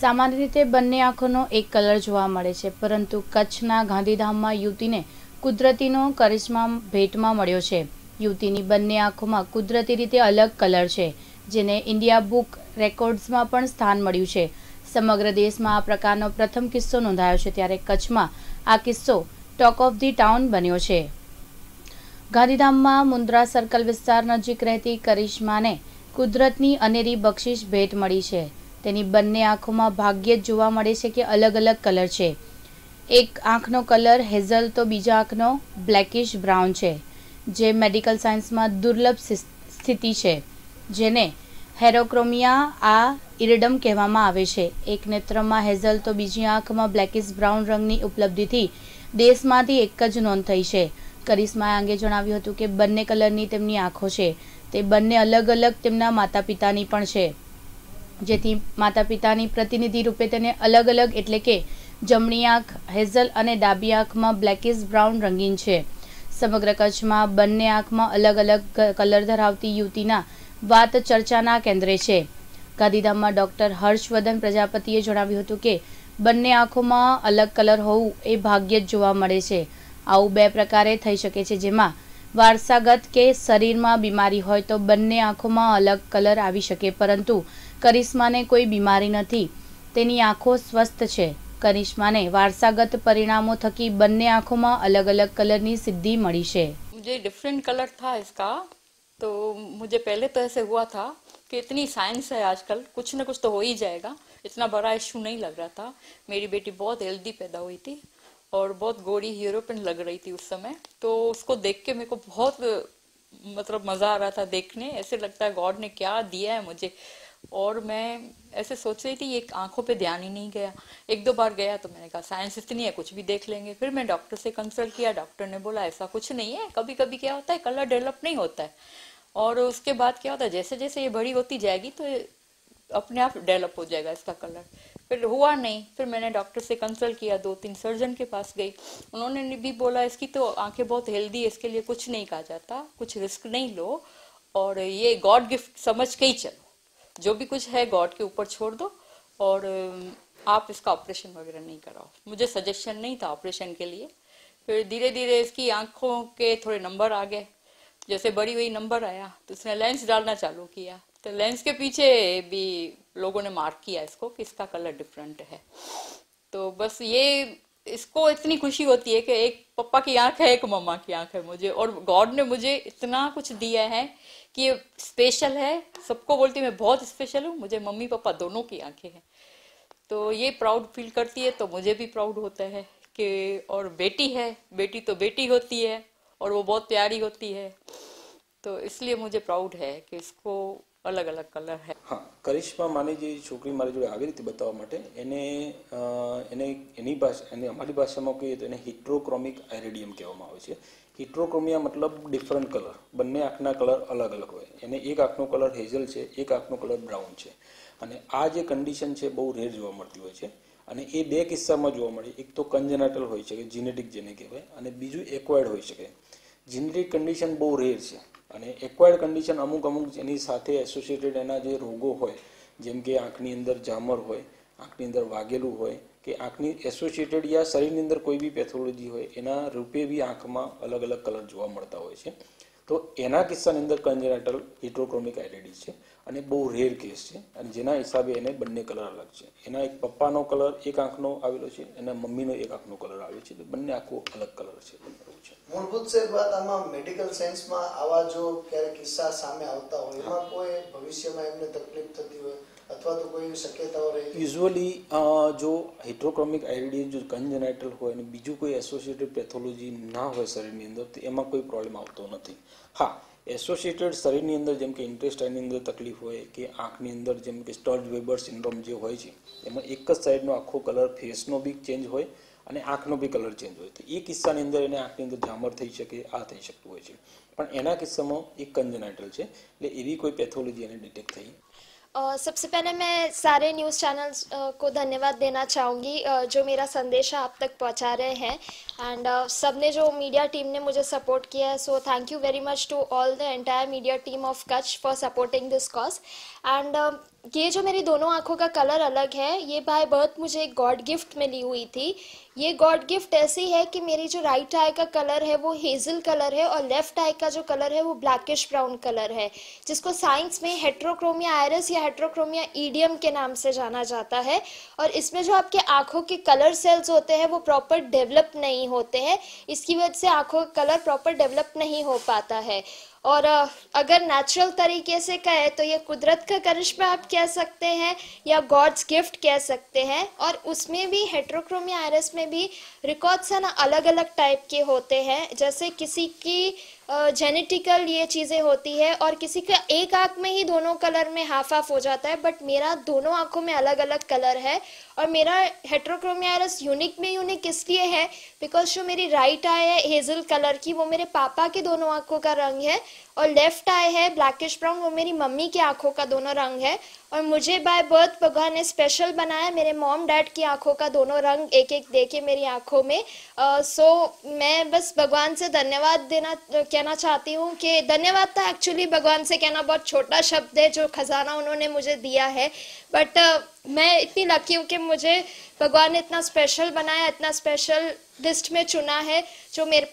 સામાન્ય રીતે બંને આંખોનો એક કલર જોવા મળે છે પરંતુ કચ્છના ગાંધીધામમાં યુવતીને કુદરતીનો કરિશ્મા ભેટમાં મળ્યો છે યુવતીની બંને આંખોમાં કુદરતી રીતે અલગ કલર છે જેને ઇન્ડિયા બુક રેકોર્ડ્સમાં પણ સ્થાન મળ્યું છે સમગ્ર દેશમાં આ પ્રકારનો પ્રથમ કિસ્સો નોંધાયો છે ત્યારે કચ્છમાં આ કિસ્સો ટોક ઓફ ધી ટાઉન બન્યો છે ગાંધીધામમાં મુન્દ્રા સર્કલ વિસ્તાર નજીક રહેતી કરિશ્માને કુદરતની અનેરી બક્ષિશ ભેટ મળી છે તેની બંને આંખોમાં ભાગ્યે જ જોવા મળે છે કે અલગ અલગ કલર છે એક આંખનો કલર હેઝલ તો બીજા આંખનો બ્લેકિશ બ્રાઉન છે જે મેડિકલ સાયન્સમાં દુર્લભ સ્થિતિ છે જેને હેરોક્રોમિયા આ ઇરડમ કહેવામાં આવે છે એક નેત્રમાં હેઝલ તો બીજી આંખમાં બ્લેકિશ બ્રાઉન રંગની ઉપલબ્ધિથી દેશમાંથી એક જ નોંધ થઈ છે કરિશ્માએ અંગે જણાવ્યું હતું કે બંને કલરની તેમની આંખો છે તે બંને અલગ અલગ તેમના માતા પિતાની પણ છે જેથી માતા પિતાની પ્રતિનિધિ રૂપે તેને અલગ અલગ એટલે કે જમણી આંખ હેઝલ અને ડાબી આંખમાં બ્લેકિશ બ્રાઉન રંગીન છે સમગ્ર કચ્છમાં બંને આંખમાં અલગ અલગ કલર ધરાવતી યુવતીના વાત ચર્ચાના કેન્દ્રે છે ગાંધીધામમાં ડૉક્ટર હર્ષવર્ધન પ્રજાપતિએ જણાવ્યું હતું કે બંને આંખોમાં અલગ કલર હોવું એ ભાગ્યે જ જોવા મળે છે આવું બે પ્રકારે થઈ શકે છે જેમાં વારસાગત કે શરીરમાં બીમારી હોય તો બંને આંખોમાં અલગ કલર આવી શકે પરંતુ કરિશ્માને કોઈ બીમારી નથી તેની આંખો સ્વસ્થ છે કરિશ્માને વારસાગત પરિણામો થકી બંને આંખોમાં અલગ અલગ કલરની સિદ્ધિ મળી છે मुझे डिफरेंट कलर था તો तो मुझे તો तो ऐसे થા કે कि इतनी साइंस है आजकल कुछ ना તો तो हो ही जाएगा इतना बड़ा इशू नहीं लग रहा था मेरी बेटी बहुत हेल्दी पैदा हुई और बहुत गोरी यूरोपियन लग रही थी उस समय तो उसको देख के मेरे को बहुत मतलब मज़ा आ रहा था देखने ऐसे लगता है गॉड ने क्या दिया है मुझे और मैं ऐसे सोच रही थी एक आंखों पे ध्यान ही नहीं गया एक दो बार गया तो मैंने कहा साइंस इतनी है कुछ भी देख लेंगे फिर मैं डॉक्टर से कंसल्ट किया डॉक्टर ने बोला ऐसा कुछ नहीं है कभी कभी क्या होता है कलर डेवलप नहीं होता है और उसके बाद क्या होता है जैसे जैसे ये बड़ी होती जाएगी तो अपने आप डेवलप हो जाएगा इसका कलर फिर हुआ नहीं फिर मैंने डॉक्टर से कंसल्ट किया दो तीन सर्जन के पास गई उन्होंने भी बोला इसकी तो आंखें बहुत हेल्दी है इसके लिए कुछ नहीं कहा जाता कुछ रिस्क नहीं लो और ये गॉड गिफ्ट समझ के ही चलो जो भी कुछ है गॉड के ऊपर छोड़ दो और आप इसका ऑपरेशन वगैरह नहीं कराओ मुझे सजेशन नहीं था ऑपरेशन के लिए फिर धीरे धीरे इसकी आंखों के थोड़े नंबर आ गए जैसे बड़ी हुई नंबर आया तो उसने लेंस डालना चालू किया तो लेंस के पीछे भी लोगों ने मार्क किया इसको कि इसका कलर डिफरेंट है तो बस ये इसको इतनी खुशी होती है कि एक पप्पा की आंख है एक मम्मा की आंख है मुझे और गॉड ने मुझे इतना कुछ दिया है कि ये स्पेशल है सबको बोलती मैं बहुत स्पेशल हूँ मुझे मम्मी पापा दोनों की आंखें हैं तो ये प्राउड फील करती है तो मुझे भी प्राउड होता है कि और बेटी है बेटी तो बेटी होती है और वो बहुत प्यारी होती है तो इसलिए मुझे प्राउड है कि इसको અલગ અલગ કલર હે હા કરિશ્મા માની જે છોકરી મારી જોડે આવી રીતે બતાવવા માટે એને એને એની ભાષા એને અમારી ભાષામાં કહીએ તો એને હિટ્રોક્રોમિક આયરેડિયમ કહેવામાં આવે છે હિટ્રોક્રોમિયા મતલબ ડિફરન્ટ કલર બંને આંખના કલર અલગ અલગ હોય એને એક આંખનો કલર હેઝલ છે એક આંખનો કલર બ્રાઉન છે અને આ જે કન્ડિશન છે બહુ રેર જોવા મળતી હોય છે અને એ બે કિસ્સામાં જોવા મળે એક તો કન્જનાટલ હોય શકે જીનેટિક જેને કહેવાય અને બીજું એક્વાયર્ડ હોઈ શકે જીનેટિક કન્ડિશન બહુ રેર છે અને એક્વાયર્ડ કન્ડિશન અમુક અમુક એની સાથે એસોસિએટેડ એના જે રોગો હોય જેમ કે આંખની અંદર જામર હોય આંખની અંદર વાગેલું હોય કે આંખની એસોસિએટેડ યા શરીરની અંદર કોઈ બી પેથોલોજી હોય એના રૂપે બી આંખમાં અલગ અલગ કલર જોવા મળતા હોય છે તો એના કિસ્સાની અંદર કન્જેનેટલ ઇટ્રોક્રોમિક આઇલેડી છે અને બહુ રેર કેસ છે અને જેના હિસાબે એને બંને કલર અલગ છે એના એક પપ્પાનો કલર એક આંખનો આવેલો છે અને મમ્મીનો એક આંખનો કલર આવ્યો છે બંને આખો અલગ કલર છે છે મૂળભૂત સાહેબ વાત આમાં મેડિકલ સાયન્સમાં આવા જો ક્યારેક કિસ્સા સામે આવતા હોય એમાં કોઈ ભવિષ્યમાં એમને તકલીફ થતી હોય અથવા તો કોઈ શક્યતાઓ રહી જો હાઇડ્રોક્રોમિક આયરડી જો કન્જનાઇટલ હોય અને બીજું કોઈ એસોસિએટેડ પેથોલોજી ના હોય શરીરની અંદર તો એમાં કોઈ પ્રોબ્લેમ આવતો નથી હા એસોસિએટેડ શરીરની અંદર જેમ કે ઇન્ટેસ્ટાઇનની અંદર તકલીફ હોય કે આંખની અંદર જેમ કે સ્ટર્જ વેબર સિન્ડ્રોમ જે હોય છે એમાં એક જ સાઈડનો આખો કલર ફેસનો બી ચેન્જ હોય અને આંખનો બી કલર ચેન્જ હોય તો એ કિસ્સાની અંદર એને આંખની અંદર ઝામર થઈ શકે આ થઈ શકતું હોય છે પણ એના કિસ્સામાં એક કન્જનાઇટલ છે એટલે એવી કોઈ પેથોલોજી એને ડિટેક્ટ થઈ सबसे पहले मैं सारे न्यूज़ चैनल्स को धन्यवाद देना चाहूँगी जो मेरा संदेशा आप तक पहुँचा रहे हैं एंड सब ने जो मीडिया टीम ने मुझे सपोर्ट किया है so thank you very much to all the entire media team of Kutch for supporting this cause and ये जो मेरी दोनों आँखों का कलर अलग है ये बाय बर्थ मुझे एक गॉड गिफ्ट मिली हुई थी ये गॉड गिफ्ट ऐसी है कि मेरी जो राइट आई का कलर है वो हेज़ल कलर है और लेफ्ट आई का जो कलर है वो ब्लैकिश ब्राउन कलर है जिसको साइंस में हेट्रोक्रोमिया आयरस या हेट्रोक्रोमिया ईडियम e के नाम से जाना जाता है और इसमें जो आपके आँखों के कलर सेल्स होते हैं वो प्रॉपर डेवलप नहीं होते हैं इसकी वजह से आँखों का कलर प्रॉपर डेवलप नहीं हो पाता है और अगर नेचुरल तरीके से कहे तो ये कुदरत का करिश्मा आप कह सकते हैं या गॉड्स गिफ्ट कह सकते हैं और उसमें भी हेट्रोक्रोमिया आयरस में भी रिकॉर्ड्स है ना अलग अलग टाइप के होते हैं जैसे किसी की जेनेटिकल ये चीज़ें होती है और किसी का एक आँख में ही दोनों कलर में हाफ हाफ हो जाता है बट मेरा दोनों आँखों में अलग अलग कलर है और मेरा हेट्रोक्रोमियारस यूनिक में यूनिक इसलिए है बिकॉज जो मेरी राइट आई है हेज़ल कलर की वो मेरे पापा के दोनों आँखों का रंग है और लेफ्ट आई है ब्लैकिश ब्राउन वो मेरी मम्मी की आंखों का दोनों रंग है और मुझे बाय बर्थ भगवान ने स्पेशल बनाया मेरे मॉम डैड की आंखों का दोनों रंग एक एक देखे मेरी आंखों में आ, सो मैं बस भगवान से धन्यवाद देना कहना चाहती हूँ कि धन्यवाद था तो एक्चुअली भगवान से कहना बहुत छोटा शब्द है जो खजाना उन्होंने मुझे दिया है बट आ, मैं इतनी लकी हूँ कि मुझे भगवान ने इतना स्पेशल बनाया इतना स्पेशल लिस्ट में चुना है जो मेरे